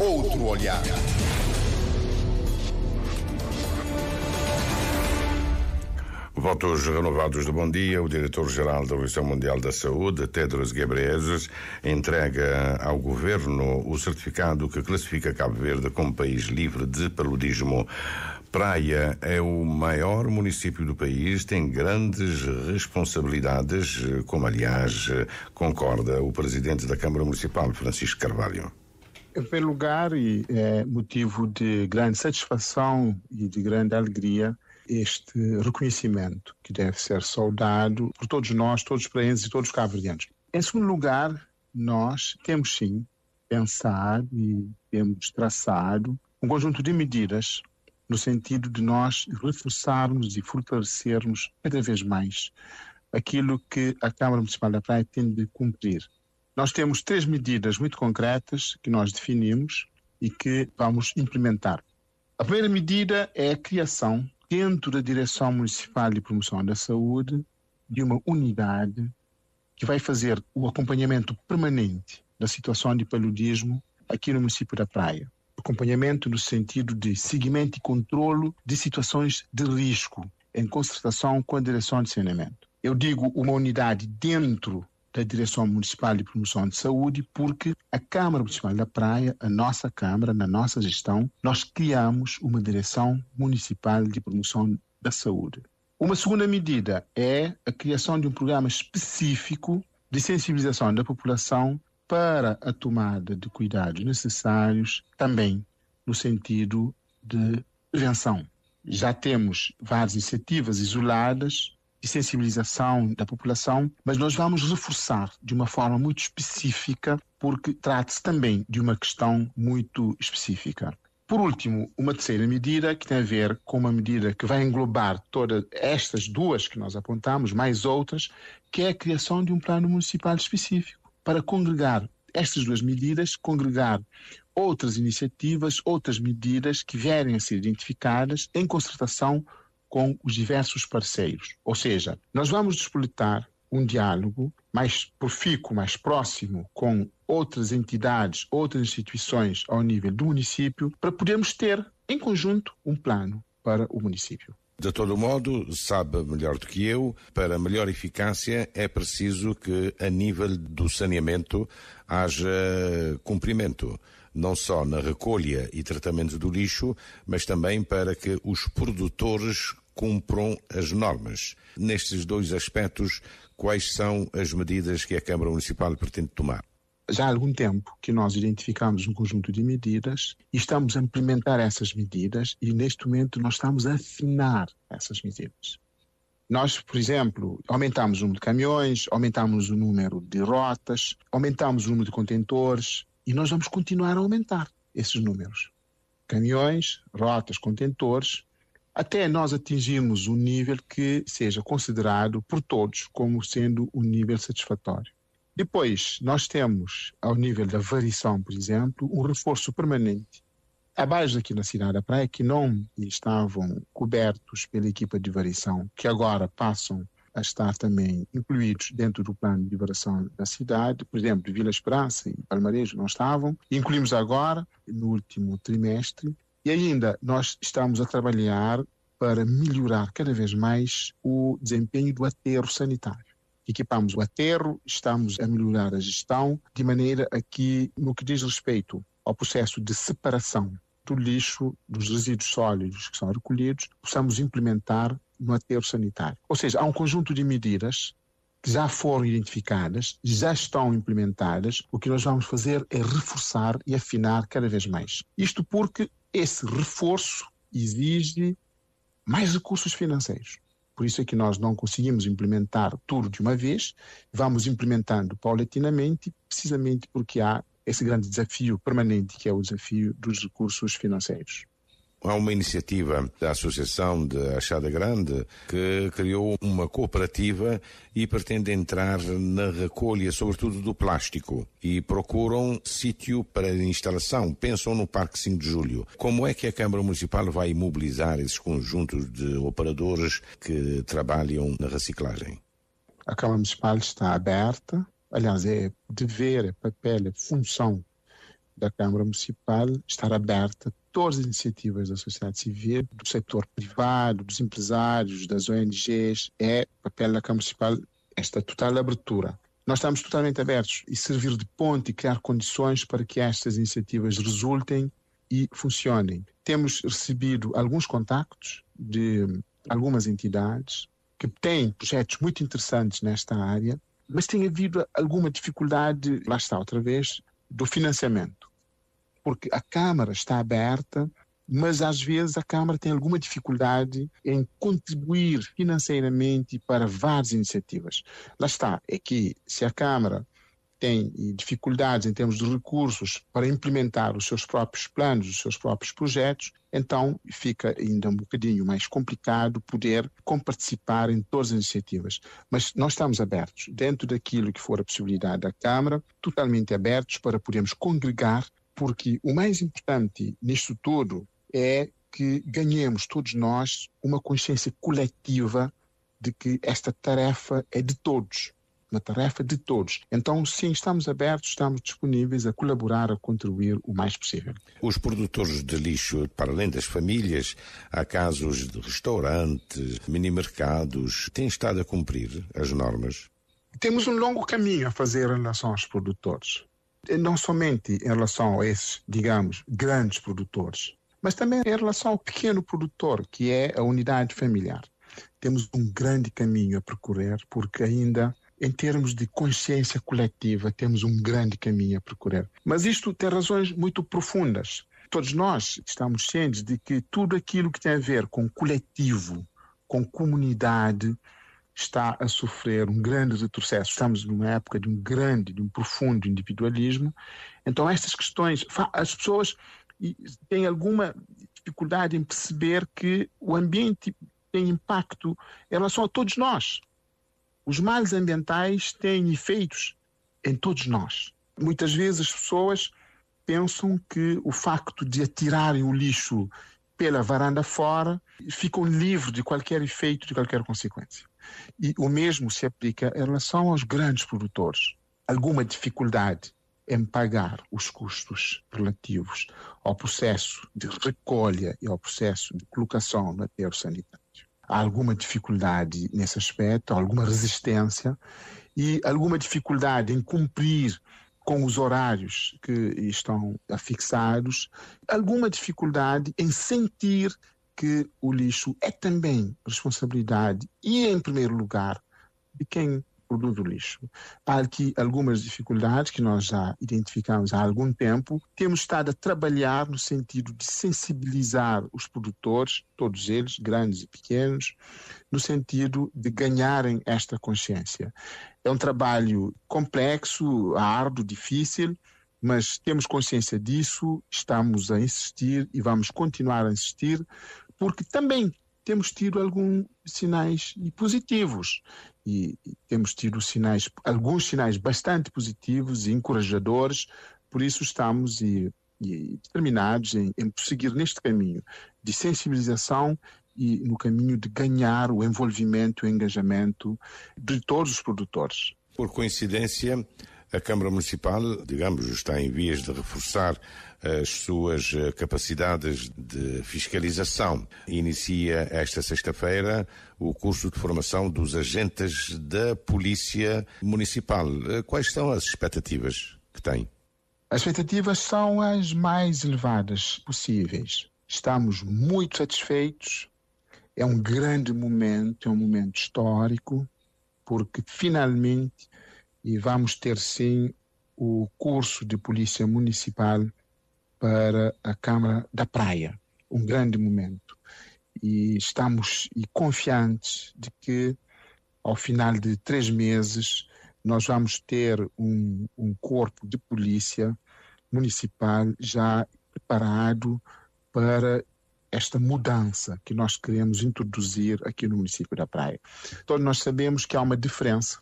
outro olhar. Votos renovados de bom dia. O diretor-geral da Organização Mundial da Saúde, Tedros Ghebreyesus, entrega ao governo o certificado que classifica Cabo Verde como país livre de paludismo. Praia é o maior município do país, tem grandes responsabilidades, como aliás concorda o presidente da Câmara Municipal, Francisco Carvalho. Em primeiro lugar, e é motivo de grande satisfação e de grande alegria, este reconhecimento que deve ser saudado por todos nós, todos os praenses e todos os cabo-verdianos. Em segundo lugar, nós temos sim pensado e temos traçado um conjunto de medidas no sentido de nós reforçarmos e fortalecermos cada vez mais aquilo que a Câmara Municipal da Praia tem de cumprir nós temos três medidas muito concretas que nós definimos e que vamos implementar. A primeira medida é a criação, dentro da Direção Municipal de Promoção da Saúde, de uma unidade que vai fazer o acompanhamento permanente da situação de paludismo aqui no município da Praia. Acompanhamento no sentido de seguimento e controlo de situações de risco, em concertação com a Direção de Saneamento. Eu digo uma unidade dentro da Direção Municipal de Promoção de Saúde, porque a Câmara Municipal da Praia, a nossa Câmara, na nossa gestão, nós criamos uma Direção Municipal de Promoção da Saúde. Uma segunda medida é a criação de um programa específico de sensibilização da população para a tomada de cuidados necessários, também no sentido de prevenção. Já temos várias iniciativas isoladas de sensibilização da população, mas nós vamos reforçar de uma forma muito específica, porque trata-se também de uma questão muito específica. Por último, uma terceira medida que tem a ver com uma medida que vai englobar todas estas duas que nós apontamos, mais outras, que é a criação de um plano municipal específico para congregar estas duas medidas, congregar outras iniciativas, outras medidas que vierem a ser identificadas em concertação com os diversos parceiros. Ou seja, nós vamos despolitar um diálogo mais profícuo, mais próximo com outras entidades, outras instituições ao nível do município, para podermos ter, em conjunto, um plano para o município. De todo modo, sabe melhor do que eu, para melhor eficácia é preciso que, a nível do saneamento, haja cumprimento, não só na recolha e tratamento do lixo, mas também para que os produtores cumpram as normas. Nestes dois aspectos, quais são as medidas que a Câmara Municipal pretende tomar? já há algum tempo que nós identificamos um conjunto de medidas e estamos a implementar essas medidas e neste momento nós estamos a afinar essas medidas. Nós, por exemplo, aumentamos o número de caminhões, aumentamos o número de rotas, aumentamos o número de contentores e nós vamos continuar a aumentar esses números. Caminhões, rotas, contentores, até nós atingirmos um nível que seja considerado por todos como sendo um nível satisfatório. Depois, nós temos, ao nível da variação, por exemplo, um reforço permanente. Abaixo aqui na cidade da praia, que não estavam cobertos pela equipa de variação, que agora passam a estar também incluídos dentro do plano de liberação da cidade, por exemplo, de Vila Esperança e Palmarejo não estavam, incluímos agora, no último trimestre, e ainda nós estamos a trabalhar para melhorar cada vez mais o desempenho do aterro sanitário equipamos o aterro, estamos a melhorar a gestão, de maneira a que, no que diz respeito ao processo de separação do lixo, dos resíduos sólidos que são recolhidos, possamos implementar no aterro sanitário. Ou seja, há um conjunto de medidas que já foram identificadas, já estão implementadas. O que nós vamos fazer é reforçar e afinar cada vez mais. Isto porque esse reforço exige mais recursos financeiros. Por isso é que nós não conseguimos implementar tudo de uma vez, vamos implementando paulatinamente, precisamente porque há esse grande desafio permanente que é o desafio dos recursos financeiros. Há uma iniciativa da Associação de Achada Grande que criou uma cooperativa e pretende entrar na recolha, sobretudo do plástico, e procuram sítio para instalação. Pensam no Parque 5 de Julho. Como é que a Câmara Municipal vai mobilizar esses conjuntos de operadores que trabalham na reciclagem? A Câmara Municipal está aberta. Aliás, é dever, é papel, é função da Câmara Municipal estar aberta as iniciativas da sociedade civil, do setor privado, dos empresários, das ONGs. É papel da Câmara Municipal esta total abertura. Nós estamos totalmente abertos e servir de ponte e criar condições para que estas iniciativas resultem e funcionem. Temos recebido alguns contactos de algumas entidades que têm projetos muito interessantes nesta área, mas tem havido alguma dificuldade, lá está outra vez, do financiamento porque a Câmara está aberta, mas às vezes a Câmara tem alguma dificuldade em contribuir financeiramente para várias iniciativas. Lá está, é que se a Câmara tem dificuldades em termos de recursos para implementar os seus próprios planos, os seus próprios projetos, então fica ainda um bocadinho mais complicado poder comparticipar em todas as iniciativas. Mas nós estamos abertos, dentro daquilo que for a possibilidade da Câmara, totalmente abertos para podermos congregar porque o mais importante nisto todo é que ganhemos todos nós uma consciência coletiva de que esta tarefa é de todos, uma tarefa de todos. Então, sim, estamos abertos, estamos disponíveis a colaborar, a contribuir o mais possível. Os produtores de lixo, para além das famílias, há casos de restaurantes, mini-mercados, têm estado a cumprir as normas? Temos um longo caminho a fazer em relação aos produtores não somente em relação a esses, digamos, grandes produtores, mas também em relação ao pequeno produtor, que é a unidade familiar. Temos um grande caminho a percorrer, porque ainda em termos de consciência coletiva, temos um grande caminho a percorrer. Mas isto tem razões muito profundas. Todos nós estamos cientes de que tudo aquilo que tem a ver com coletivo, com comunidade, está a sofrer um grande retrocesso. Estamos numa época de um grande, de um profundo individualismo. Então, estas questões, as pessoas têm alguma dificuldade em perceber que o ambiente tem impacto em relação a todos nós. Os males ambientais têm efeitos em todos nós. Muitas vezes as pessoas pensam que o facto de atirarem o lixo pela varanda fora ficam livres de qualquer efeito, de qualquer consequência. E o mesmo se aplica em relação aos grandes produtores. Alguma dificuldade em pagar os custos relativos ao processo de recolha e ao processo de colocação no aterro sanitário. Há alguma dificuldade nesse aspecto, alguma resistência e alguma dificuldade em cumprir com os horários que estão afixados, alguma dificuldade em sentir que o lixo é também responsabilidade e, em primeiro lugar, de quem produz o lixo. Há que algumas dificuldades que nós já identificamos há algum tempo, temos estado a trabalhar no sentido de sensibilizar os produtores, todos eles, grandes e pequenos, no sentido de ganharem esta consciência. É um trabalho complexo, árduo, difícil, mas temos consciência disso, estamos a insistir e vamos continuar a insistir, porque também temos tido alguns sinais positivos e temos tido sinais, alguns sinais bastante positivos e encorajadores, por isso estamos e, e determinados em, em prosseguir neste caminho de sensibilização e no caminho de ganhar o envolvimento, o engajamento de todos os produtores. Por coincidência, a Câmara Municipal, digamos, está em vias de reforçar as suas eh, capacidades de fiscalização. Inicia esta sexta-feira o curso de formação dos agentes da Polícia Municipal. Eh, quais são as expectativas que tem? As expectativas são as mais elevadas possíveis. Estamos muito satisfeitos. É um grande momento, é um momento histórico, porque finalmente e vamos ter sim o curso de polícia municipal para a Câmara da Praia, um grande momento. E estamos e confiantes de que ao final de três meses nós vamos ter um, um corpo de polícia municipal já preparado para esta mudança que nós queremos introduzir aqui no município da Praia. Todos então, nós sabemos que há uma diferença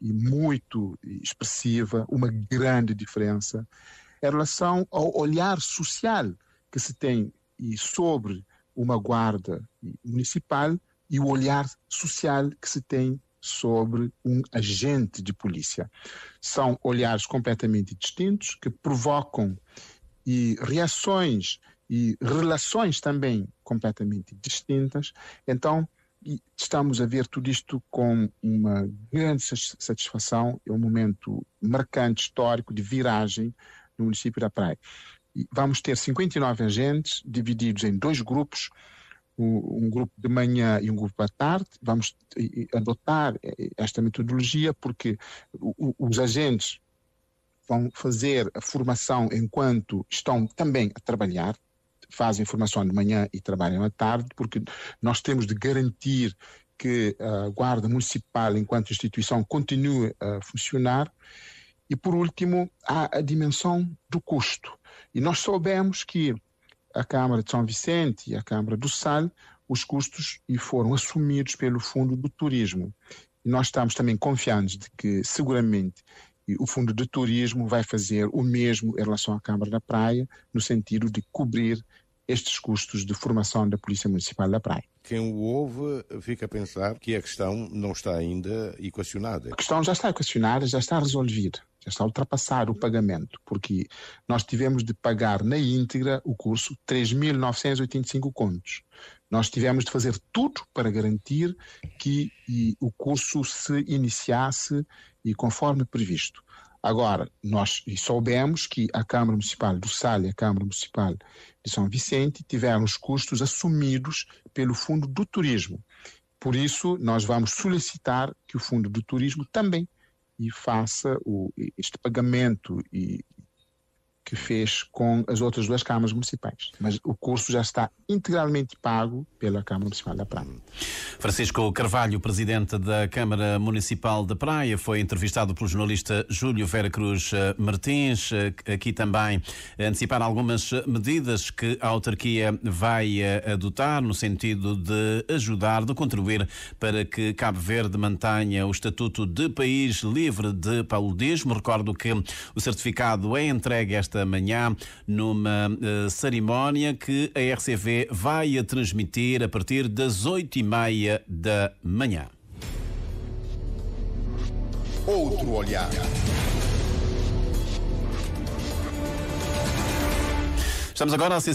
e muito expressiva, uma grande diferença em relação ao olhar social que se tem sobre uma guarda municipal e o olhar social que se tem sobre um agente de polícia. São olhares completamente distintos que provocam e reações e relações também completamente distintas. Então, estamos a ver tudo isto com uma grande satisfação. É um momento marcante, histórico, de viragem no município da Praia. E vamos ter 59 agentes divididos em dois grupos, um grupo de manhã e um grupo à tarde. Vamos adotar eh, esta metodologia porque os agentes vão fazer a formação enquanto estão também a trabalhar, fazem formação de manhã e trabalham à tarde, porque nós temos de garantir que a Guarda Municipal, enquanto instituição, continue a funcionar. E, por último, há a dimensão do custo. E nós soubemos que a Câmara de São Vicente e a Câmara do Sal, os custos e foram assumidos pelo Fundo do Turismo. E nós estamos também confiantes de que, seguramente, o Fundo de Turismo vai fazer o mesmo em relação à Câmara da Praia, no sentido de cobrir estes custos de formação da Polícia Municipal da Praia. Quem o ouve fica a pensar que a questão não está ainda equacionada. A questão já está equacionada, já está resolvida, já está a ultrapassar o pagamento, porque nós tivemos de pagar na íntegra o curso 3.985 contos. Nós tivemos de fazer tudo para garantir que o curso se iniciasse e conforme previsto. Agora, nós soubemos que a Câmara Municipal do Sal e a Câmara Municipal de São Vicente tiveram os custos assumidos pelo Fundo do Turismo. Por isso, nós vamos solicitar que o Fundo do Turismo também faça o, este pagamento e, que fez com as outras duas câmaras municipais. Mas o curso já está integralmente pago pela Câmara Municipal da Praia. Francisco Carvalho, presidente da Câmara Municipal da Praia, foi entrevistado pelo jornalista Júlio Vera Cruz eh, Martins, eh, aqui também antecipar algumas eh, medidas que a autarquia vai adotar no sentido de ajudar, de contribuir para que Cabo Verde mantenha o estatuto de país livre de paludismo. Recordo que o certificado é entregue esta esta manhã numa uh, cerimónia que a RCV vai a transmitir a partir das oito e meia da manhã. Outro olhar. Estamos agora a